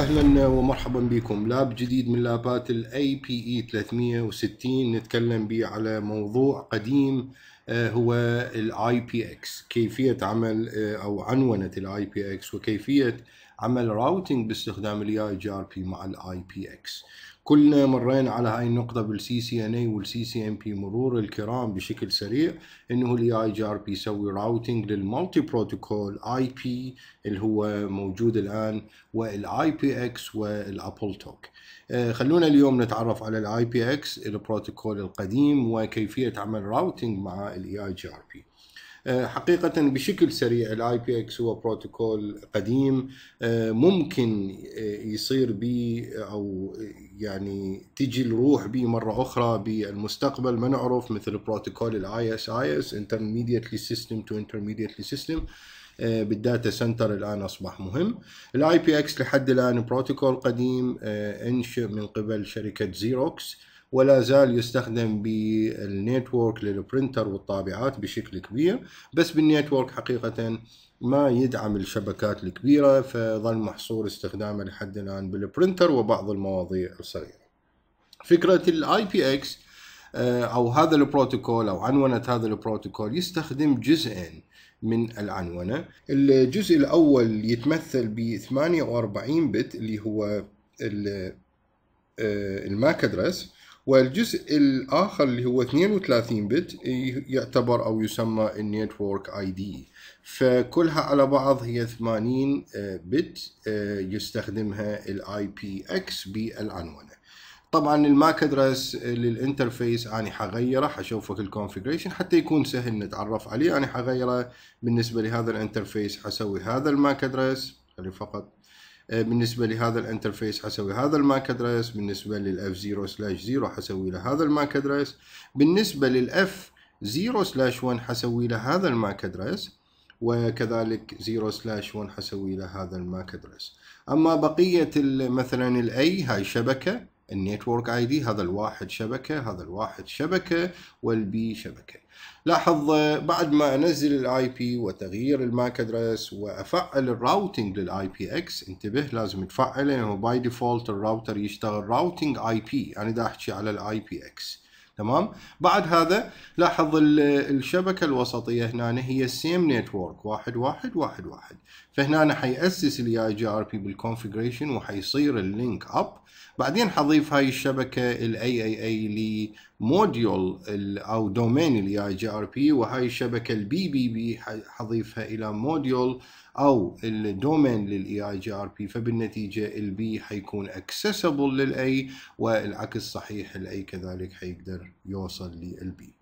اهلا ومرحبا بكم لاب جديد من لابات الاي بي اي 360 نتكلم به على موضوع قديم آه، هو الاي بي اكس كيفيه عمل آه، او عنونه الاي بي اكس وكيفيه عمل راوتنج باستخدام الاي جي ار بي مع الاي بي اكس كلنا مرينا على هاي النقطة بالسي سي ان اي والسي سي ام بي مرور الكرام بشكل سريع انه الاي جي ار بي يسوي راوتنج للمالتي بروتوكول اي بي اللي هو موجود الان والاي بي اكس والابل توك خلونا اليوم نتعرف على الاي بي اكس البروتوكول القديم وكيفية عمل راوتنج مع الاي جي ار بي آه، حقيقة بشكل سريع الاي بي اكس هو بروتوكول قديم آه، ممكن آه، يصير به او يعني تجي الروح به مرة أخرى بالمستقبل ما نعرف مثل بروتوكول الاي اس اي اس انترميديتلي سيستم تو انترميديتلي سيستم بالداتا سنتر الان اصبح مهم الاي بي اكس لحد الان بروتوكول قديم انشئ من قبل شركه زيروكس ولا زال يستخدم بالنيتورك للبرنتر والطابعات بشكل كبير بس بالنيتورك حقيقة ما يدعم الشبكات الكبيرة فظل محصور استخدامه لحد الآن بالبرنتر وبعض المواضيع الصغيرة فكرة الاي بي اكس آه، او هذا البروتوكول او عنونه هذا البروتوكول يستخدم جزئين من العنونه الجزء الاول يتمثل ب 48 بت اللي هو آه، الماك ادرس والجزء الآخر اللي هو 32 بت يعتبر أو يسمى النيتورك اي دي فكلها على بعض هي 80 بت آه، آه، يستخدمها الاي بي اكس بالعنونه طبعا الماك ادرس للانترفيس انا حغيره حشوفك الكونفيجريشن حتى يكون سهل نتعرف عليه انا حغيره بالنسبه لهذا الانترفيس حسوي هذا الماك ادرس خلي فقط آه، بالنسبه لهذا الانترفيس حسوي هذا الماك ادريس بالنسبه للاف 0 سلاش 0 حسوي له هذا الماك ادريس بالنسبه للاف 0 سلاش 1 حسوي له هذا الماك ادريس وكذلك 0 سلاش 1 حسوي له هذا الماك ادريس اما بقيه مثلا الاي هاي شبكه النيتورك اي دي هذا الواحد شبكه هذا الواحد شبكه والبي شبكه لاحظ بعد ما انزل الاي بي وتغيير الماك ادرس وافعل الراوتنج للاي بي اكس انتبه لازم تفعله لانه باي ديفولت الراوتر يشتغل راوتنج اي بي انا دا احكي على الاي بي اكس تمام بعد هذا لاحظ الشبكه الوسطيه هنا هي السيم نتورك واحد واحد واحد واحد فهنا حيأسس الاي جي ار بي بالكونفجريشن وحيصير اللينك اب بعدين حضيف هاي الشبكه الاي اي اي لموديول او دومين الاي جي ار بي وهاي الشبكه البي بي بي حضيفها الى موديول او الدومين للاي اي جي ار بي فبالنتيجه البي حيكون اكسسبل للاي والعكس صحيح الاي كذلك حيقدر يوصل للبي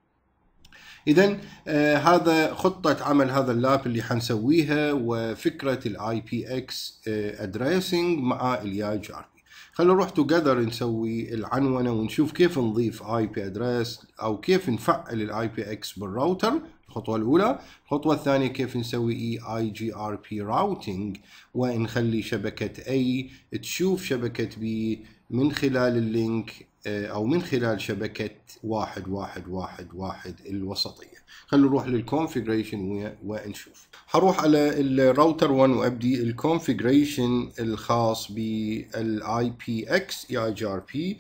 اذا آه هذا خطه عمل هذا اللاب اللي حنسويها وفكره الاي بي اكس ادريسنج مع الاي اي جي ار بي خلينا نروح توجذر نسوي العنونه ونشوف كيف نضيف اي بي ادريس او كيف نفعل الاي بي اكس بالراوتر الخطوة الأولى الخطوة الثانية كيف نسوي اي اي جي ار بي راوتنج ونخلي شبكة اي تشوف شبكة بي من خلال اللينك آه، او من خلال شبكة واحد واحد واحد واحد الوسطية خلونا نروح للكونفيجريشن ونشوف هروح على الراوتر 1 وابدي الكونفيجريشن الخاص بالاي بي اكس اي اي جي ار بي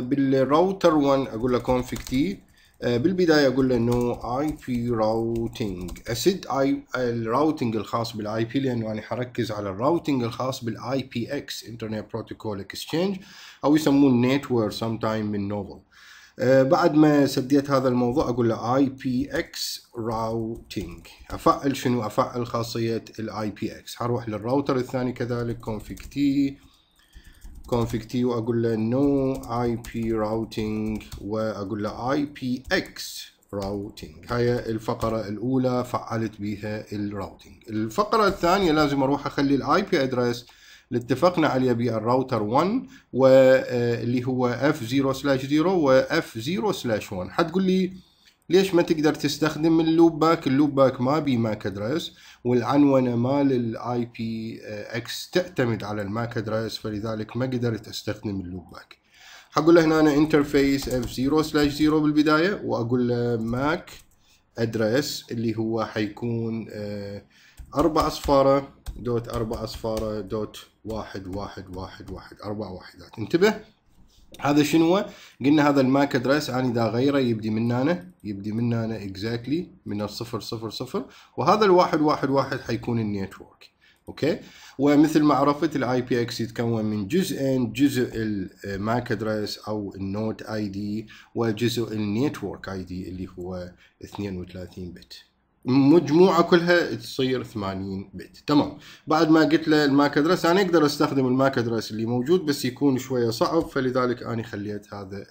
بالراوتر 1 اقول له كونفيج تي آه، بالبدايه اقول له انه اي بي راوتنج اسد اي الراوتنج الخاص بالاي بي لانه انا حركز على الراوتنج الخاص بالاي بي اكس انترنت بروتوكول اكسشينج او يسمون النيتور سم تايم من نوفل بعد ما سديت هذا الموضوع اقول له اي بي اكس راوتنج افعل شنو افعل خاصيه الاي بي اكس حروح للراوتر الثاني كذلك config تي config تي واقول له نو اي بي routing واقول له اي بي اكس routing هاي الفقرة الأولى فعلت بها الراوتينج الفقرة الثانية لازم أروح أخلي الاي بي ادرس اللي اتفقنا عليه بالراوتر 1 واللي هو اف 0 سلاش 0 و 0 0 1 حتقول لي ليش ما تقدر تستخدم اللوب باك اللوب باك ما بي ماك ادريس والعنونة مال الاي بي اكس تعتمد على الماك ادريس فلذلك ما قدرت استخدم اللوب باك حقول له هنا أنا انترفيس اف 0 سلاش 0 بالبداية واقول له ماك ادريس اللي هو حيكون آه، اربع اصفارة دوت اربع اصفارة دوت واحد واحد واحد واحد اربع وحدات انتبه هذا شنو قلنا هذا الماك ادريس انا اذا غيره يبدي من هنا يبدي من هنا اكزاكتلي من الصفر صفر صفر وهذا الواحد واحد واحد حيكون النيتورك اوكي ومثل ما عرفت الاي بي اكس يتكون من جزئين جزء الماك ادريس او النوت اي دي وجزء النيتورك اي دي اللي هو 32 بت مجموعه كلها تصير 80 بت تمام بعد ما قلت له الماك ادرس انا اقدر استخدم الماك ادرس اللي موجود بس يكون شويه صعب فلذلك انا خليت هذا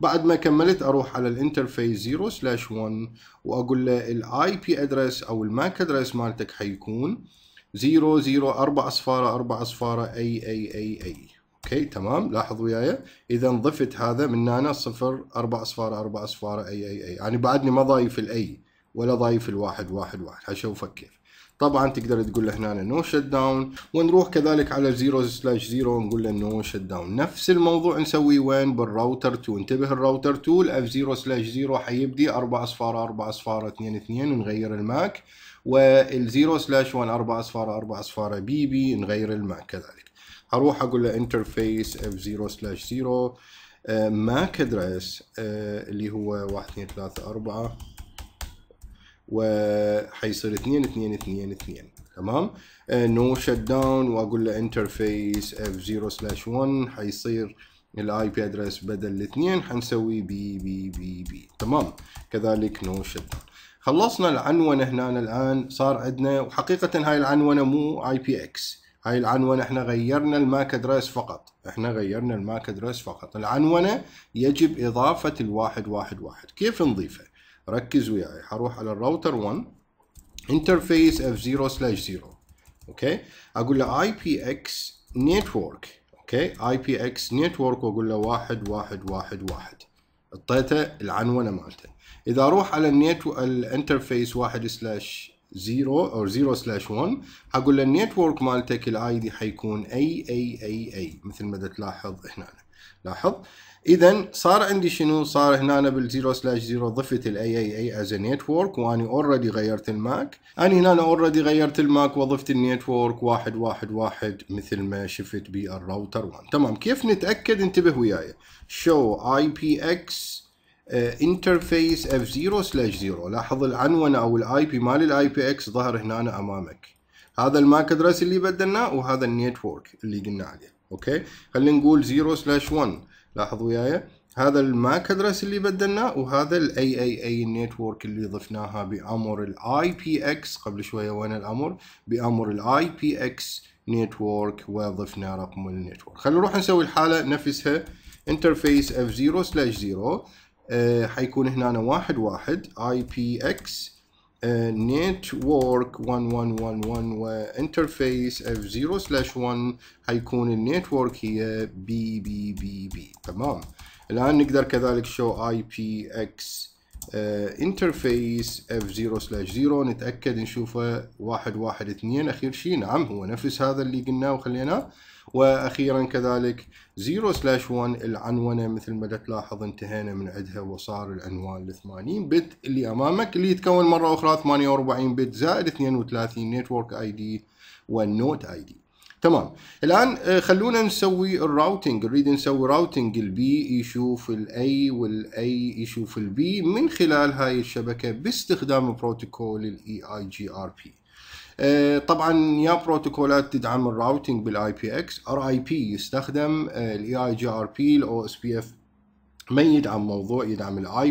بعد ما كملت اروح على الانترفيس 0 سلاش 1 واقول له الاي بي ادرس او الماك ادرس مالتك حيكون 0 0 4 اصفار 4 اصفار اي اي اي اي اوكي تمام لاحظ وياي اذا ضفت هذا من هنا 0 4 اصفار 4 اصفار اي اي اي يعني بعدني ما ضايف الاي ولا ضايف الواحد واحد واحد حشوفك كيف طبعا تقدر تقول له هنا نو شت داون ونروح كذلك على 0 سلاش 0 ونقول له نو شت داون نفس الموضوع نسويه وين بالراوتر 2 انتبه الراوتر 2 الاف 0 سلاش 0 حيبدي 4 اصفار 4 اصفار 2 2 ونغير الماك 0 سلاش 1 4 اصفار 4 اصفار بي بي نغير الماك كذلك هروح اقول له انترفيس اف 0 سلاش 0 ماك ادريس اللي هو 1 2 3 4 وحيصير 2 2 2 2 تمام نو شت داون واقول له انترفيس اف 0 سلاش 1 حيصير الاي بي ادريس بدل الاثنين حنسوي بي بي بي بي تمام كذلك نو شت داون خلصنا العنونه هنا الان صار عندنا وحقيقه هاي العنونه مو اي بي اكس هاي العنوان احنا غيرنا الماك ادريس فقط احنا غيرنا الماك ادريس فقط العنونة يجب اضافة الواحد واحد واحد كيف نضيفه ركز وياي حروح على الراوتر 1 انترفيس اف 0 سلاش 0 اوكي اقول له اي بي اكس نتورك اوكي اي بي اكس نتورك واقول له 1111 اعطيته العنونه مالته اذا اروح على النت الانترفيس 1 سلاش 0 او 0 سلاش 1 حقول له النتورك مالتك الاي دي حيكون اي اي اي اي مثل ما تلاحظ هنا لاحظ اذا صار عندي شنو صار هنا أنا 0 0 ضفت الاي اي اي از نتورك واني اوريدي غيرت الماك اني هنا اوريدي غيرت الماك وضفت النتورك واحد واحد واحد مثل ما شفت بالراوتر 1 تمام كيف نتاكد انتبه وياي شو اي بي اكس انترفيس اف 0 0 لاحظ العنونه او الاي بي مال الاي بي اكس ظهر هنا أنا امامك هذا الماك ادريس اللي بدلناه وهذا النيتورك اللي قلنا عليه اوكي خلينا نقول 0 سلاش 1 لاحظ وياي هذا الماك ادرس اللي بدلناه وهذا الاي اي اي نتورك اللي ضفناها بامر الاي بي اكس قبل شويه وين الامر بامر الاي بي اكس نتورك وضفنا رقم النتورك خلينا نروح نسوي الحاله نفسها انترفيس اف 0 سلاش 0 حيكون هنا واحد واحد اي بي اكس نتورك 1111 وانترفيس اف 0 سلاش 1 هيكون النتورك هي بي بي بي بي تمام الان نقدر كذلك شو اي بي اكس انترفيس اف 0 سلاش 0 نتاكد نشوفه 112 اخير شيء نعم هو نفس هذا اللي قلناه وخليناه واخيرا كذلك 0 سلاش 1 العنونه مثل ما تلاحظ انتهينا من عندها وصار العنوان ال 80 بت اللي امامك اللي يتكون مره اخرى 48 بت زائد 32 نتورك اي دي والنوت اي دي تمام الان آه، خلونا نسوي الراوتنج نريد نسوي راوتنج البي يشوف الاي والاي يشوف البي من خلال هاي الشبكه باستخدام بروتوكول الاي اي جي ار بي آه، طبعا يا بروتوكولات تدعم الراوتنج بالاي بي اكس ار اي بي يستخدم الاي اي جي ار بي الاو اس بي اف ما يدعم موضوع يدعم الاي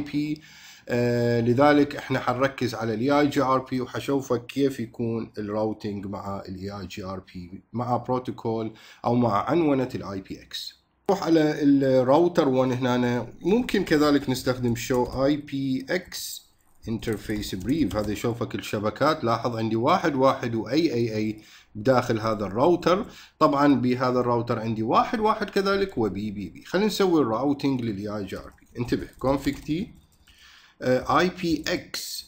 آه، بي لذلك احنا حنركز على الاي اي جي ار بي وحشوفك كيف يكون الراوتنج مع الاي اي جي ار بي مع بروتوكول او مع عنونه الاي بي اكس نروح على الراوتر 1 هنا ممكن كذلك نستخدم شو اي بي اكس انترفيس بريف هذا يشوفك الشبكات لاحظ عندي واحد واحد واي اي اي داخل هذا الراوتر طبعا بهذا الراوتر عندي واحد واحد كذلك وبي بي بي خلينا نسوي الراوتنج للاي جي ار بي انتبه كونفيج تي اي بي اكس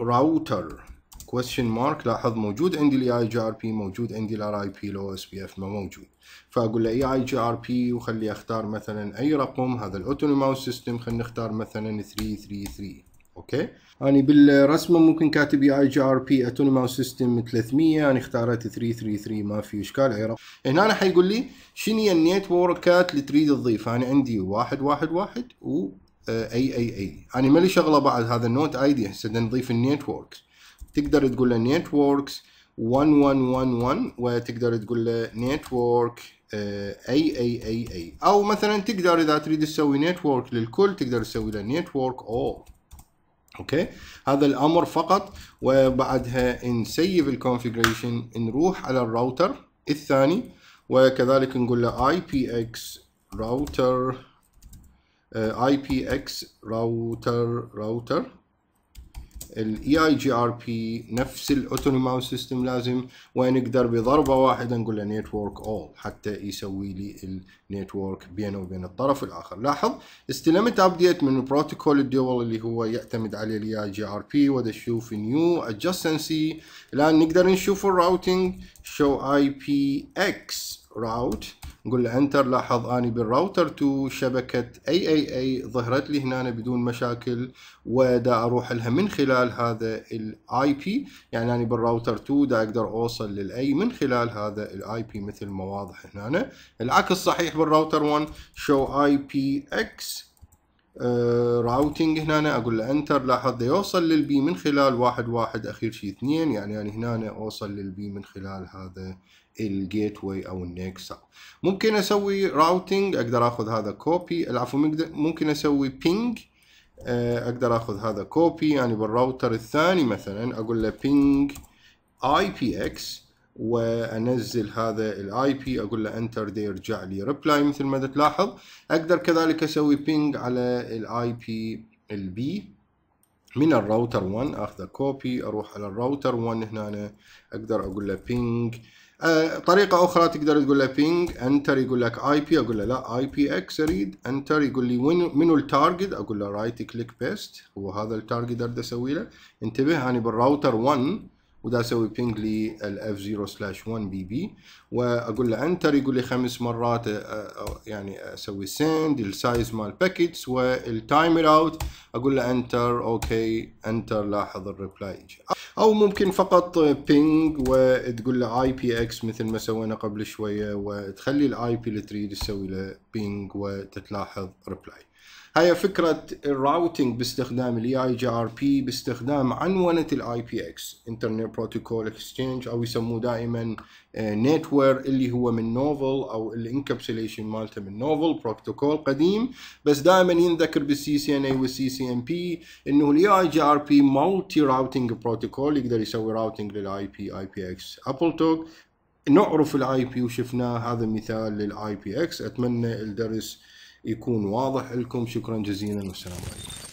راوتر كويشن مارك لاحظ موجود عندي الاي جي ار بي موجود عندي الار اي بي لو اس بي اف ما موجود فاقول له اي اي جي ار بي وخلي اختار مثلا اي رقم هذا الاوتوني ماوس سيستم خلينا نختار مثلا 333 اوكي اني يعني بالرسمه ممكن كاتب اي اي جي ار بي اتونيماوس سيستم 300 انا يعني اختارت 333 ما في اشكال رقم هنا أنا حيقول لي شنو هي النيتوركات اللي تريد تضيفها انا يعني عندي 111 و اي اي اي انا يعني ما لي شغله بعد هذا النوت اي دي هسه نضيف النيتوركس تقدر تقول له وركس 1111 وتقدر تقول له ورك اي اي اي اي او مثلا تقدر اذا تريد تسوي ورك للكل تقدر تسوي له ورك اول اوكي هذا الامر فقط وبعدها نسيف الكونفيجريشن نروح على الراوتر الثاني وكذلك نقول له اي بي اكس راوتر اي بي اكس راوتر راوتر الاي اي جي ار بي نفس الاوتونوماوس سيستم لازم ونقدر بضربه واحده نقول له نتورك اول حتى يسوي لي النتورك بينه وبين الطرف الاخر لاحظ استلمت ابديت من البروتوكول الدول اللي هو يعتمد عليه الاي اي جي ار بي ودا اشوف نيو ادجستنسي الان نقدر نشوف الراوتنج شو اي بي اكس راوت نقول له انتر لاحظ اني بالراوتر تو شبكه اي اي اي ظهرت لي هنا بدون مشاكل ودا اروح لها من خلال هذا الاي بي يعني اني بالراوتر 2 دا اقدر اوصل للاي من خلال هذا الاي بي مثل ما واضح هنا العكس صحيح بالراوتر 1 شو اي بي اكس راوتنج هنا اقول له انتر لاحظ يوصل للبي من خلال واحد واحد اخير شيء اثنين يعني انا يعني هنا اوصل للبي من خلال هذا الجيت واي او النكست ممكن اسوي راوتنج اقدر اخذ هذا كوبي العفو ممكن اسوي بينج آه، اقدر اخذ هذا كوبي يعني بالراوتر الثاني مثلا اقول له بينج اي بي اكس وانزل هذا الاي بي اقول له انتر دي يرجع لي ريبلاي مثل ما تلاحظ اقدر كذلك اسوي بينج على الاي بي البي من الراوتر 1 اخذ كوبي اروح على الراوتر 1 هنا أنا اقدر اقول له بينج آه، طريقة أخرى تقدر تقول له بينج أنتر يقول لك أي بي أقول له لا أي بي إكس أريد أنتر يقول لي وين منو التارجت أقول له رايت كليك بيست هو هذا التارجت أريد أسوي له انتبه أنا يعني بالراوتر 1 ودا اسوي بينج الاف 0 سلاش 1 بي بي واقول له انتر يقول لي خمس مرات يعني اسوي سند السايز مال باكيتس والتايمر اوت اقول له انتر اوكي انتر لاحظ الريبلاي او ممكن فقط بينج وتقول له اي بي اكس مثل ما سوينا قبل شويه وتخلي الاي بي اللي تريد تسوي له بينج وتتلاحظ ريبلاي هاي فكرة الراوتنج باستخدام الاي اي جي ار بي باستخدام عنونة الاي بي اكس انترنت بروتوكول اكسشينج او يسموه دائما نتوير آه، اللي هو من نوفل او الانكابسوليشن مالته من نوفل بروتوكول قديم بس دائما ينذكر بالسي سي ان اي والسي سي ام بي انه الاي اي جي ار بي مالتي راوتنج بروتوكول يقدر يسوي راوتنج للاي بي اي بي اكس ابل توك نعرف الاي بي وشفناه هذا مثال للاي بي اكس اتمنى الدرس يكون واضح لكم شكرا جزيلا والسلام عليكم